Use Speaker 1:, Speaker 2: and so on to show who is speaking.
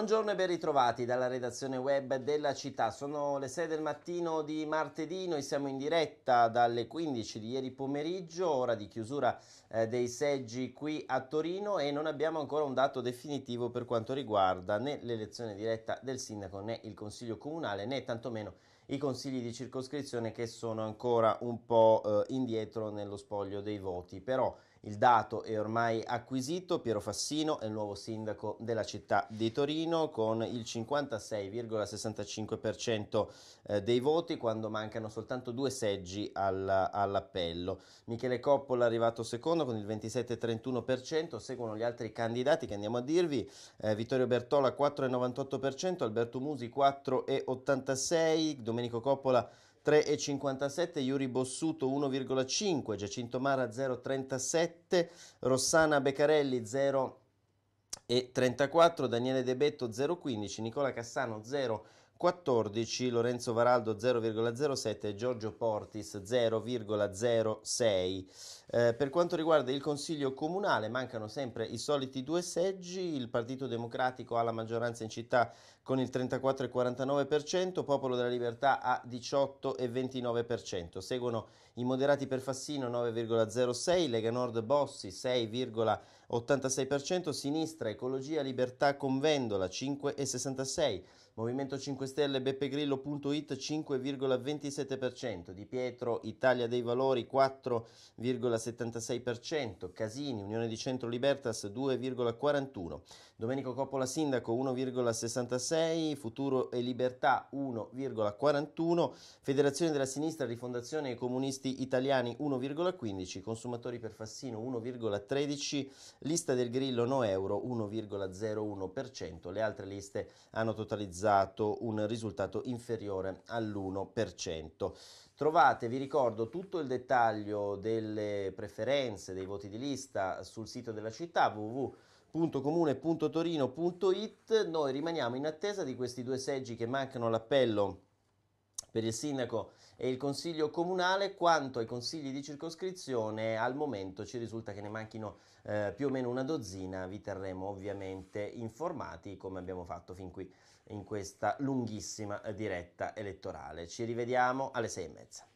Speaker 1: Buongiorno e ben ritrovati dalla redazione web della città. Sono le 6 del mattino di martedì, noi siamo in diretta dalle 15 di ieri pomeriggio, ora di chiusura eh, dei seggi qui a Torino e non abbiamo ancora un dato definitivo per quanto riguarda né l'elezione diretta del sindaco né il consiglio comunale né tantomeno i consigli di circoscrizione che sono ancora un po' eh, indietro nello spoglio dei voti, però il dato è ormai acquisito, Piero Fassino è il nuovo sindaco della città di Torino Torino con il 56,65% eh, dei voti quando mancano soltanto due seggi all, all'appello. Michele Coppola è arrivato secondo con il 27,31%, seguono gli altri candidati che andiamo a dirvi, eh, Vittorio Bertola 4,98%, Alberto Musi 4,86%, Domenico Coppola 3,57, Yuri Bossuto 1,5, Giacinto Mara 0,37, Rossana Beccarelli 0,37 e 34, Daniele De Betto 015, Nicola Cassano 0 14 Lorenzo Varaldo 0,07 Giorgio Portis 0,06. Eh, per quanto riguarda il Consiglio Comunale mancano sempre i soliti due seggi, il Partito Democratico ha la maggioranza in città con il 34,49%, Popolo della Libertà ha 18,29%, seguono i moderati per Fassino 9,06, Lega Nord Bossi 6,86%, Sinistra Ecologia Libertà con Vendola 5,66, Movimento 5 Stelle Grillo.it 5,27%, Di Pietro Italia dei Valori 4,76%, Casini Unione di Centro Libertas 2,41%, Domenico Coppola Sindaco 1,66%, Futuro e Libertà 1,41%, Federazione della Sinistra Rifondazione e Comunisti Italiani 1,15%, Consumatori per Fassino 1,13%, Lista del Grillo No Euro 1,01%, le altre liste hanno totalizzato un risultato inferiore all'1%. Trovate, vi ricordo, tutto il dettaglio delle preferenze, dei voti di lista sul sito della città www.comune.torino.it. Noi rimaniamo in attesa di questi due seggi che mancano all'appello per il sindaco e il consiglio comunale, quanto ai consigli di circoscrizione al momento ci risulta che ne manchino eh, più o meno una dozzina, vi terremo ovviamente informati come abbiamo fatto fin qui in questa lunghissima eh, diretta elettorale. Ci rivediamo alle sei e mezza.